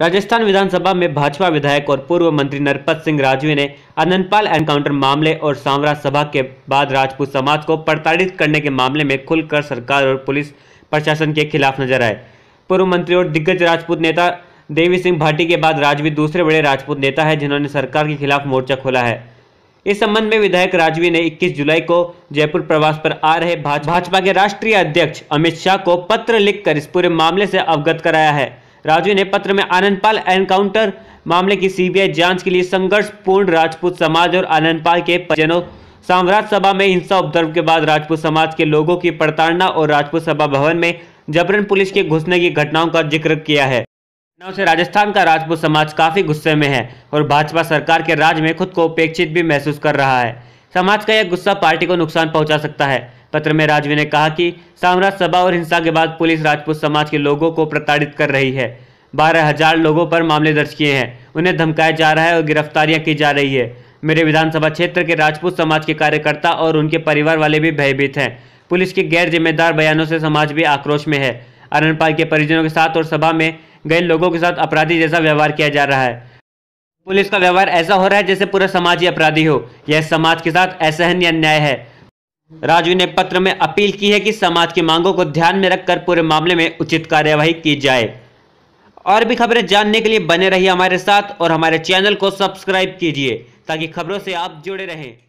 राजस्थान विधानसभा में भाजपा विधायक और पूर्व मंत्री नरपत सिंह राजवी ने अनंतपाल एनकाउंटर मामले और सांवरा सभा के बाद राजपूत समाज को प्रताड़ित करने के मामले में खुलकर सरकार और पुलिस प्रशासन के खिलाफ नजर आए पूर्व मंत्री और दिग्गज राजपूत नेता देवी सिंह भाटी के बाद राजवी दूसरे बड़े राजपूत नेता है जिन्होंने सरकार के खिलाफ मोर्चा खोला है इस संबंध में विधायक राजवी ने 21 जुलाई को जयपुर प्रवास पर आ रहे भाजपा के राष्ट्रीय अध्यक्ष अमित शाह को पत्र लिखकर इस पूरे मामले से अवगत कराया है राजू ने पत्र में आनंदपाल एनकाउंटर मामले की सीबीआई जांच के लिए संघर्षपूर्ण राजपूत समाज और आनंदपाल के परिजनों साम्राज्य सभा में हिंसा उपद्रव के बाद राजपूत समाज के लोगों की प्रताड़ना और राजपूत सभा भवन में जबरन पुलिस के घुसने की घटनाओं का जिक्र किया है घटनाओं से राजस्थान का राजपूत समाज काफी गुस्से में है और भाजपा सरकार के राज में खुद को उपेक्षित भी महसूस कर रहा है समाज का यह गुस्सा पार्टी को नुकसान पहुंचा सकता है पत्र में राजवी ने कहा कि साम्राज सभा और हिंसा के बाद पुलिस राजपूत समाज के लोगों को प्रताड़ित कर रही है बारह हजार लोगों पर मामले दर्ज किए हैं उन्हें धमकाया जा रहा है और गिरफ्तारियां की जा रही है मेरे विधानसभा क्षेत्र के राजपूत समाज के कार्यकर्ता और उनके परिवार वाले भी भयभीत हैं पुलिस के गैर जिम्मेदार बयानों से समाज भी आक्रोश में है अरनपाल के परिजनों के साथ और सभा में गए लोगों के साथ अपराधी जैसा व्यवहार किया जा रहा है पुलिस का व्यवहार ऐसा हो रहा है जैसे पूरा समाज ही अपराधी हो यह समाज के साथ असहनीय अन्याय है राजू ने पत्र में अपील की है कि समाज की मांगों को ध्यान में रखकर पूरे मामले में उचित कार्यवाही की जाए और भी खबरें जानने के लिए बने रहिए हमारे साथ और हमारे चैनल को सब्सक्राइब कीजिए ताकि खबरों से आप जुड़े रहें